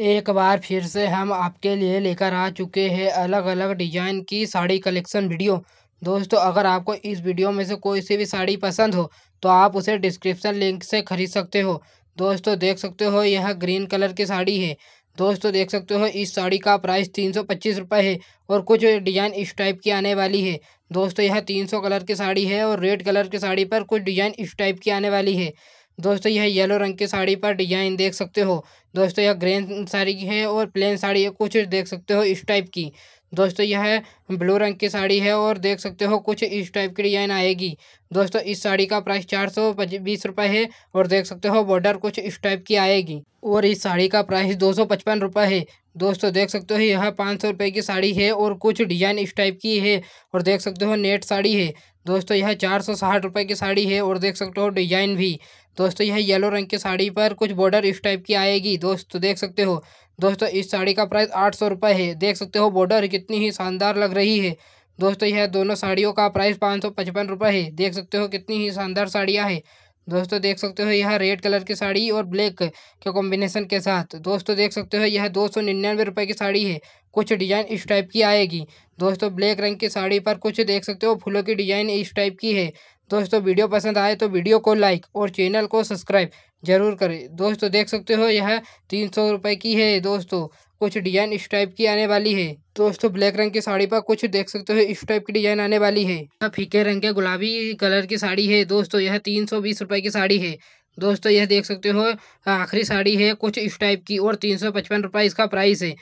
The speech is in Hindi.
एक बार फिर से हम आपके लिए लेकर आ चुके हैं अलग अलग डिज़ाइन की साड़ी कलेक्शन वीडियो दोस्तों अगर आपको इस वीडियो में से कोई सी भी साड़ी पसंद हो तो आप उसे डिस्क्रिप्शन लिंक से ख़रीद सकते हो दोस्तों देख सकते हो यह ग्रीन कलर की साड़ी है दोस्तों देख सकते हो इस साड़ी का प्राइस तीन सौ पच्चीस रुपये है और कुछ डिज़ाइन इस टाइप की आने वाली है दोस्तों यह तीन सौ कलर की साड़ी है और रेड कलर की साड़ी पर कुछ डिज़ाइन इस टाइप की आने वाली है दोस्तों यह येलो रंग की साड़ी पर डिजाइन देख सकते हो दोस्तों यह ग्रीन साड़ी है और प्लेन साड़ी है कुछ देख सकते हो इस टाइप की दोस्तों यह ब्लू रंग की साड़ी है और देख सकते हो कुछ इस टाइप की डिजाइन आएगी दोस्तों इस साड़ी का प्राइस चार सौ बीस रुपये है और देख सकते हो बॉर्डर कुछ इस टाइप की आएगी और इस साड़ी का प्राइस दो सौ पचपन रुपये है दोस्तों देख सकते हो यह पाँच सौ रुपये की साड़ी है और कुछ डिजाइन इस टाइप की है और देख सकते हो नेट साड़ी है दोस्तों यह चार सौ साठ रुपये की साड़ी है और देख सकते हो डिजाइन भी दोस्तों यह येलो रंग की साड़ी पर कुछ बॉर्डर इस टाइप की आएगी दोस्तों तो देख सकते हो दोस्तों इस साड़ी का प्राइस आठ सौ रुपये है देख सकते हो बॉर्डर कितनी ही शानदार लग रही है दोस्तों यह दोनों साड़ियों का प्राइस पाँच सौ पचपन रुपये है देख सकते हो कितनी ही शानदार साड़ियाँ है दोस्तों देख सकते हो यह रेड कलर की साड़ी और ब्लैक के कॉम्बिनेशन के साथ दोस्तों देख सकते हो यह दो सौ निन्यानवे रुपये की साड़ी है कुछ डिज़ाइन इस टाइप की आएगी दोस्तों ब्लैक रंग की साड़ी पर कुछ देख सकते हो फूलों की डिज़ाइन इस टाइप की है दोस्तों वीडियो पसंद आए तो वीडियो को लाइक और चैनल को सब्सक्राइब जरूर करें दोस्तों देख सकते हो यह तीन सौ रुपये की है दोस्तों कुछ डिजाइन इस टाइप की आने वाली है दोस्तों ब्लैक रंग की साड़ी पर कुछ देख सकते हो इस टाइप की डिजाइन आने वाली है यह फीके रंग के गुलाबी कलर की साड़ी है दोस्तों यह तीन सौ बीस रुपये की साड़ी है दोस्तों यह देख सकते हो आखिरी साड़ी है कुछ इस टाइप की और तीन सौ पचपन रुपये इसका प्राइस है